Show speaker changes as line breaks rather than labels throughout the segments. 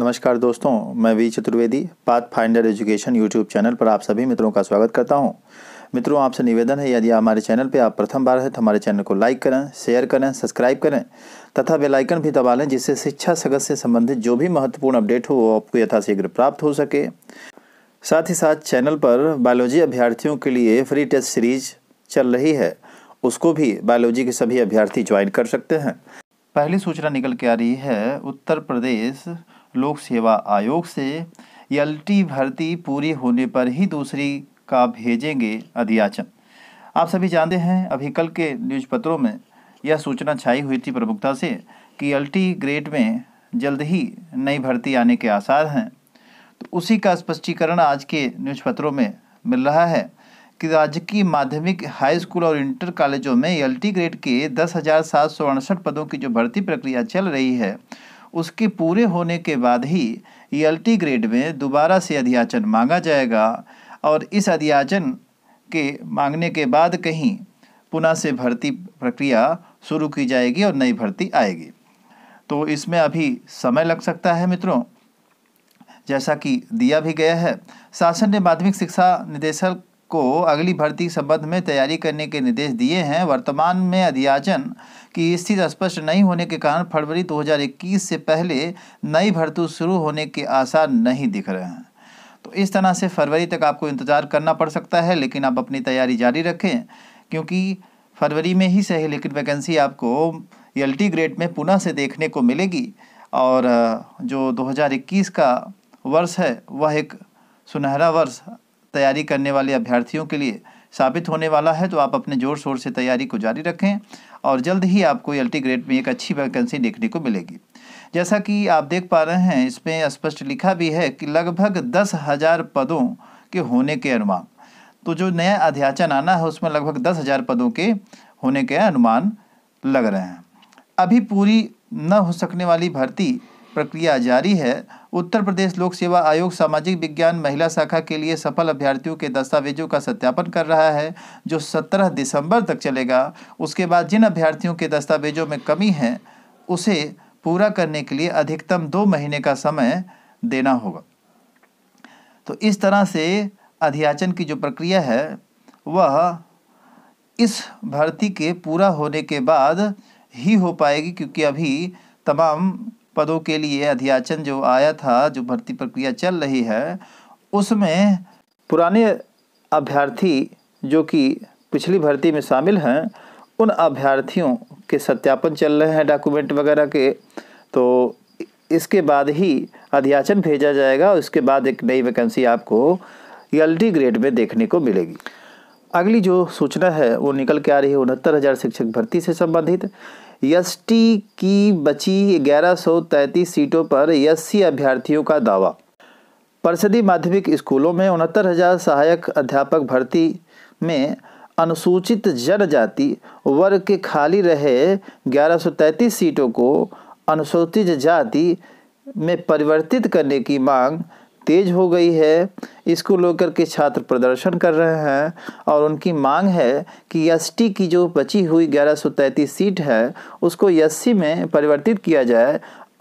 नमस्कार दोस्तों मैं V Chaturvedi Pathfinder education YouTube channel पर आप सभी मित्रों का स्वागत करता हूं। मित्रों आपसे निवेदन है यदि हमारे चैनल पर आप प्रथम बार हैं तो हमारे चैनल को लाइक करें शेयर करें सब्सक्राइब करें तथा बेलाइकन भी दबा लें जिससे शिक्षा सगत से संबंधित जो भी महत्वपूर्ण अपडेट हो वो आपको यथाशीघ्र प्राप्त हो सके साथ ही साथ चैनल पर बायोलॉजी अभ्यर्थियों के लिए फ्री टेस्ट सीरीज चल रही है उसको भी बायोलॉजी के सभी अभ्यर्थी ज्वाइन कर सकते हैं पहली सूचना निकल के आ रही है उत्तर प्रदेश लोक सेवा आयोग से एल भर्ती पूरी होने पर ही दूसरी का भेजेंगे अधियाचन आप सभी जानते हैं अभी कल के न्यूज पत्रों में यह सूचना छाई हुई थी प्रमुखता से कि एल ग्रेड में जल्द ही नई भर्ती आने के आसार हैं तो उसी का स्पष्टीकरण आज के न्यूज पत्रों में मिल रहा है कि राज्य की माध्यमिक हाई स्कूल और इंटर कॉलेजों में एल ग्रेड के दस हज़ार सात सौ अड़सठ पदों की जो भर्ती प्रक्रिया चल रही है उसके पूरे होने के बाद ही ईएलटी e ग्रेड में दोबारा से अध्याचन मांगा जाएगा और इस अध्याचन के मांगने के बाद कहीं पुनः से भर्ती प्रक्रिया शुरू की जाएगी और नई भर्ती आएगी तो इसमें अभी समय लग सकता है मित्रों जैसा कि दिया भी गया है शासन ने माध्यमिक शिक्षा निदेशक को अगली भर्ती के संबंध में तैयारी करने के निर्देश दिए हैं वर्तमान में अध्याचन की स्थिति स्पष्ट नहीं होने के कारण फरवरी 2021 से पहले नई भर्ती शुरू होने के आसार नहीं दिख रहे हैं तो इस तरह से फरवरी तक आपको इंतज़ार करना पड़ सकता है लेकिन आप अपनी तैयारी जारी रखें क्योंकि फरवरी में ही सही लेकिन वैकेंसी आपको एल ग्रेड में पुनः से देखने को मिलेगी और जो 2021 का वर्ष है वह एक सुनहरा वर्ष तैयारी करने वाले अभ्यर्थियों के लिए साबित होने वाला है तो आप अपने ज़ोर शोर से तैयारी को जारी रखें और जल्द ही आपको एल ग्रेड में एक अच्छी वैकेंसी देखने को मिलेगी जैसा कि आप देख पा रहे हैं इसमें स्पष्ट लिखा भी है कि लगभग दस हज़ार पदों के होने के अनुमान तो जो नया अध्याचन आना है उसमें लगभग दस हज़ार पदों के होने के अनुमान लग रहे हैं अभी पूरी न हो सकने वाली भर्ती प्रक्रिया जारी है उत्तर प्रदेश लोक सेवा आयोग सामाजिक विज्ञान महिला शाखा के लिए सफल अभ्यर्थियों के दस्तावेजों का सत्यापन कर रहा है जो 17 दिसंबर तक चलेगा उसके बाद जिन अभ्यर्थियों के दस्तावेजों में कमी है उसे पूरा करने के लिए अधिकतम दो महीने का समय देना होगा तो इस तरह से अध्याचन की जो प्रक्रिया है वह इस भर्ती के पूरा होने के बाद ही हो पाएगी क्योंकि अभी तमाम पदों के लिए अध्याचन जो आया था जो भर्ती प्रक्रिया चल रही है उसमें पुराने अभ्यर्थी जो कि पिछली भर्ती में शामिल हैं उन अभ्यर्थियों के सत्यापन चल रहे हैं डॉक्यूमेंट वगैरह के तो इसके बाद ही अध्याचन भेजा जाएगा उसके बाद एक नई वैकेंसी आपको एल ग्रेड में देखने को मिलेगी अगली जो सूचना है वो निकल के आ रही है उनहत्तर हज़ार शिक्षक भर्ती से संबंधित एस की बची ग्यारह सीटों पर एस अभ्यर्थियों का दावा परिषदी माध्यमिक स्कूलों में उनहत्तर हज़ार सहायक अध्यापक भर्ती में अनुसूचित जनजाति वर्ग के खाली रहे 1133 सीटों को अनुसूचित जाति में परिवर्तित करने की मांग तेज हो गई है इसको लेकर के छात्र प्रदर्शन कर रहे हैं और उनकी मांग है कि एस की जो बची हुई ग्यारह सीट है उसको एस में परिवर्तित किया जाए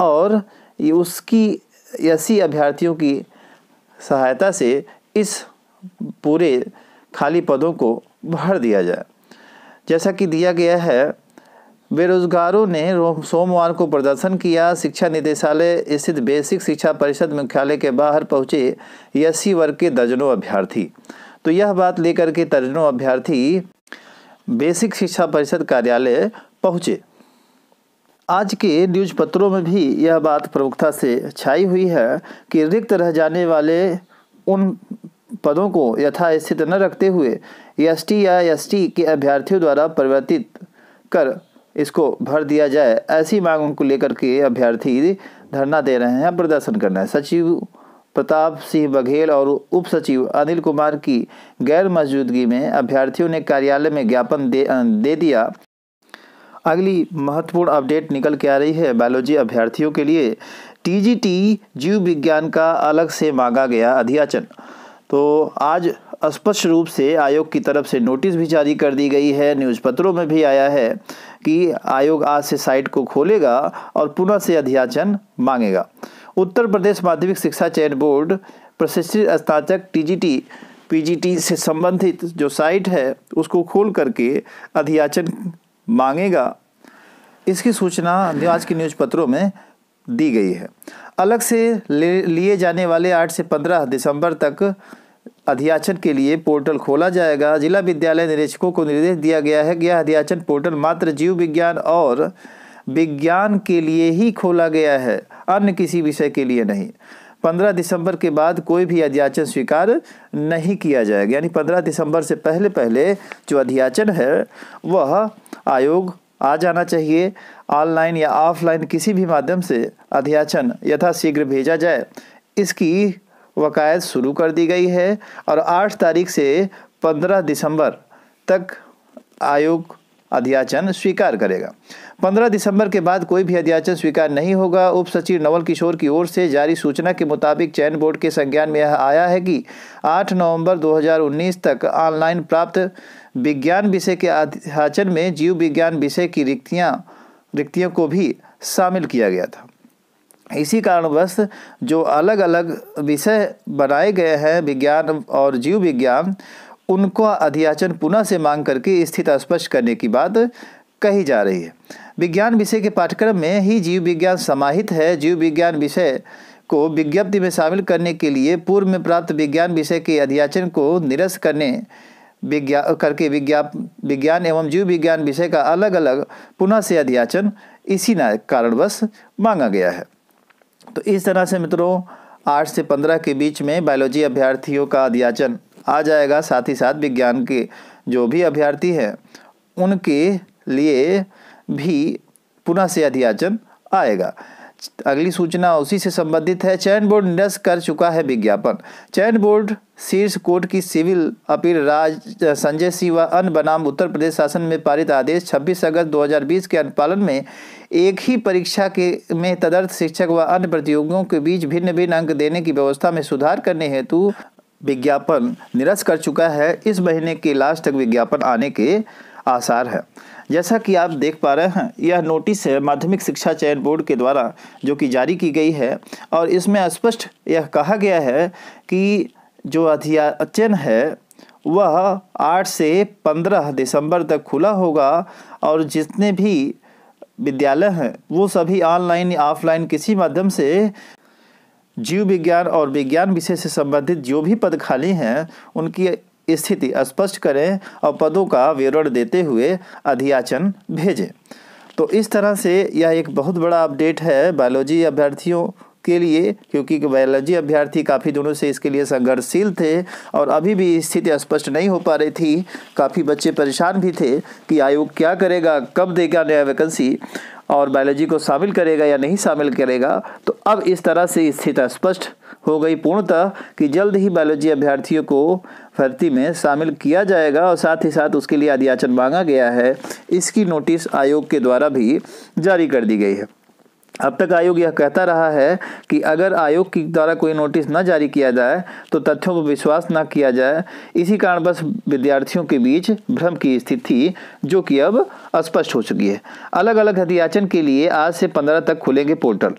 और उसकी एस अभ्यर्थियों की सहायता से इस पूरे खाली पदों को भर दिया जाए जैसा कि दिया गया है बेरोजगारों ने सोमवार को प्रदर्शन किया शिक्षा निदेशालय स्थित बेसिक शिक्षा परिषद मुख्यालय के बाहर पहुंचे एससी वर्ग के दर्जनों अभ्यर्थी तो यह बात लेकर के दर्जनों अभ्यर्थी बेसिक शिक्षा परिषद कार्यालय पहुंचे आज के न्यूज पत्रों में भी यह बात प्रमुखता से छाई हुई है कि रिक्त रह जाने वाले उन पदों को यथास्थित न रखते हुए एस या एस के अभ्यर्थियों द्वारा परिवर्तित कर इसको भर दिया जाए ऐसी मांगों को लेकर के अभ्यर्थी धरना दे रहे हैं प्रदर्शन कर रहे हैं सचिव प्रताप सिंह बघेल और उप सचिव अनिल कुमार की गैर मौजूदगी में अभ्यर्थियों ने कार्यालय में ज्ञापन दे, दे दिया अगली महत्वपूर्ण अपडेट निकल के आ रही है बायोलॉजी अभ्यर्थियों के लिए टीजीटी जीव विज्ञान का अलग से मांगा गया अध्याचन तो आज स्पष्ट रूप से आयोग की तरफ से नोटिस भी जारी कर दी गई है न्यूज पत्रों में भी आया है कि आयोग आज से साइट को खोलेगा और पुनः से अध्याचन मांगेगा उत्तर प्रदेश माध्यमिक शिक्षा चयन बोर्ड प्रशिक्षित स्नातक टीजीटी पीजीटी से संबंधित जो साइट है उसको खोल करके अध्याचन मांगेगा इसकी सूचना आज के न्यूज़ पत्रों में दी गई है अलग से लिए जाने वाले आठ से पंद्रह दिसंबर तक अध्याचन के लिए पोर्टल खोला जाएगा जिला विद्यालय निरीक्षकों को निर्देश दिया गया है कि यह अध्याचन पोर्टल मात्र जीव विज्ञान और विज्ञान के लिए ही खोला गया है अन्य किसी विषय के लिए नहीं पंद्रह दिसंबर के बाद कोई भी अध्याचन स्वीकार नहीं किया जाएगा यानी पंद्रह दिसंबर से पहले पहले जो अध्याचन है वह आयोग आ जाना चाहिए ऑनलाइन या ऑफलाइन किसी भी माध्यम से अध्याचन यथाशीघ्र भेजा जाए इसकी वकायद शुरू कर दी गई है और 8 तारीख से 15 दिसंबर तक आयोग अध्याचन स्वीकार करेगा 15 दिसंबर के बाद कोई भी अध्याचन स्वीकार नहीं होगा उप सचिव नवल किशोर की ओर से जारी सूचना के मुताबिक चयन बोर्ड के संज्ञान में यह आया है कि 8 नवंबर 2019 तक ऑनलाइन प्राप्त विज्ञान विषय के अध्याचन में जीव विज्ञान विषय की रिक्तियाँ रिक्तियों को भी शामिल किया गया था इसी कारणवश जो अलग अलग विषय बनाए गए हैं विज्ञान और जीव विज्ञान उनका अध्याचन पुनः से मांग करके स्थित स्पष्ट करने की बात कही जा रही है विज्ञान विषय के पाठ्यक्रम में ही जीव विज्ञान समाहित है जीव विज्ञान विषय को विज्ञप्ति में शामिल करने के लिए पूर्व में प्राप्त विज्ञान विषय के अध्याचन को निरस्त करने विज्ञा करके विज्ञा विज्ञान एवं जीव विज्ञान विषय का अलग अलग पुनः से अध्याचन इसी कारणवश मांगा गया है तो इस तरह से मित्रों आठ से पंद्रह के बीच में बायोलॉजी अभ्यर्थियों का अध्याचन आ जाएगा साथ ही साथ विज्ञान के जो भी अभ्यर्थी हैं उनके लिए भी पुनः से अध्याचन आएगा अगली सूचना उसी से संबंधित है चयन बोर्ड निरस्त कर चुका है विज्ञापन चयन बोर्ड शीर्ष कोर्ट की सिविल अपील राज संजय सिंह व अन्य बनाम उत्तर प्रदेश शासन में पारित आदेश 26 अगस्त 2020 के अनुपालन में एक ही परीक्षा के में तदर्थ शिक्षक व अन्य प्रतियोगियों के बीच भिन्न भिन्न अंक देने की व्यवस्था में सुधार करने हेतु विज्ञापन निरस्त कर चुका है इस महीने के लास्ट तक विज्ञापन आने के आसार है जैसा कि आप देख पा रहे हैं यह नोटिस है माध्यमिक शिक्षा चयन बोर्ड के द्वारा जो कि जारी की गई है और इसमें स्पष्ट यह कहा गया है कि जो अध्ययन है वह 8 से 15 दिसंबर तक खुला होगा और जितने भी विद्यालय हैं वो सभी ऑनलाइन या ऑफलाइन किसी माध्यम से जीव विज्ञान और विज्ञान विषय से संबंधित जो भी पद खाली हैं उनकी स्थिति स्पष्ट करें और पदों का विवरण देते हुए अधियाचन भेजें तो इस तरह से यह एक बहुत बड़ा अपडेट है बायोलॉजी अभ्यर्थियों के लिए क्योंकि बायोलॉजी अभ्यर्थी काफ़ी दिनों से इसके लिए संघर्षशील थे और अभी भी स्थिति स्पष्ट नहीं हो पा रही थी काफ़ी बच्चे परेशान भी थे कि आयोग क्या करेगा कब देगा नया वैकेंसी और बायोलॉजी को शामिल करेगा या नहीं शामिल करेगा तो अब इस तरह से स्थिति स्पष्ट हो गई पूर्णतः कि जल्द ही बायोलॉजी अभ्यर्थियों को भर्ती में शामिल किया जाएगा और साथ ही साथ उसके लिए अधियाचन मांगा गया है इसकी नोटिस आयोग के द्वारा भी जारी कर दी गई है अब तक आयोग यह कहता रहा है कि अगर आयोग की द्वारा कोई नोटिस न जारी किया जाए तो तथ्यों पर विश्वास न किया जाए इसी कारण बस विद्यार्थियों के बीच भ्रम की स्थिति जो कि अब स्पष्ट हो चुकी है अलग अलग अध्याचन के लिए आज से पंद्रह तक खुलेंगे पोर्टल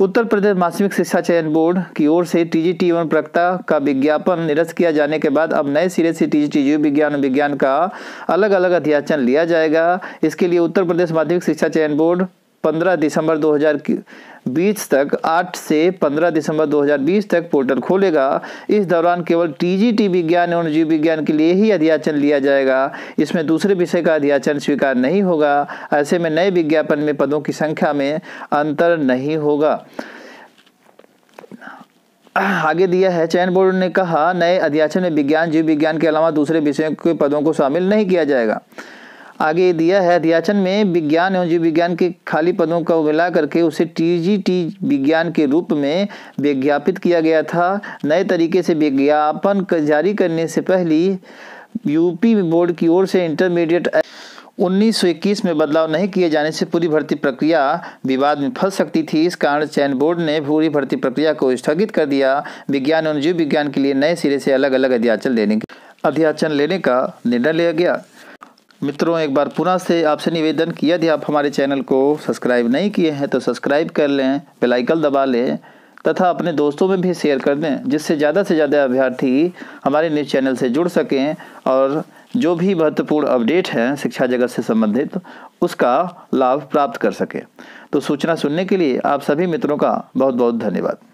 उत्तर प्रदेश माध्यमिक शिक्षा चयन बोर्ड की ओर से टीजी टी वन प्रक्ता का विज्ञापन निरस्त किया जाने के बाद अब नए सिरे से टीजी टी विज्ञान विज्ञान का अलग अलग अध्याचन लिया जाएगा इसके लिए उत्तर प्रदेश माध्यमिक शिक्षा चयन बोर्ड 15 दिसंबर 2020 तक 8 से 15 दिसंबर 2020 तक पोर्टल खोलेगा इस दौरान केवल टीजीटी विज्ञान एवं जीव विज्ञान के लिए ही अध्याचन लिया जाएगा इसमें दूसरे विषय का अध्याचन स्वीकार नहीं होगा ऐसे में नए विज्ञापन में पदों की संख्या में अंतर नहीं होगा आगे दिया है चयन बोर्ड ने कहा नए अध्याचन में विज्ञान जीव विज्ञान के अलावा दूसरे विषयों के पदों को शामिल नहीं किया जाएगा आगे दिया है अध्याचन में विज्ञान एवं जीव विज्ञान के खाली पदों को मिला करके उसे टीजीटी विज्ञान के रूप में विज्ञापित किया गया था नए तरीके से विज्ञापन जारी करने से पहले यूपी बोर्ड की ओर से इंटरमीडिएट 1921 में बदलाव नहीं किए जाने से पूरी भर्ती प्रक्रिया विवाद में फंस सकती थी इस कारण चयन बोर्ड ने पूरी भर्ती प्रक्रिया को स्थगित कर दिया विज्ञान एवं जीव विज्ञान के लिए नए सिरे से अलग अलग अध्याचल देने अध्याचन लेने का निर्णय लिया गया मित्रों एक बार पुनः से आपसे निवेदन कि यदि आप हमारे चैनल को सब्सक्राइब नहीं किए हैं तो सब्सक्राइब कर लें बेलाइकल दबा लें तथा अपने दोस्तों में भी शेयर कर दें जिससे ज़्यादा से ज़्यादा अभ्यर्थी हमारे न्यूज़ चैनल से जुड़ सकें और जो भी महत्वपूर्ण अपडेट हैं शिक्षा जगत से संबंधित उसका लाभ प्राप्त कर सकें तो सूचना सुनने के लिए आप सभी मित्रों का बहुत बहुत धन्यवाद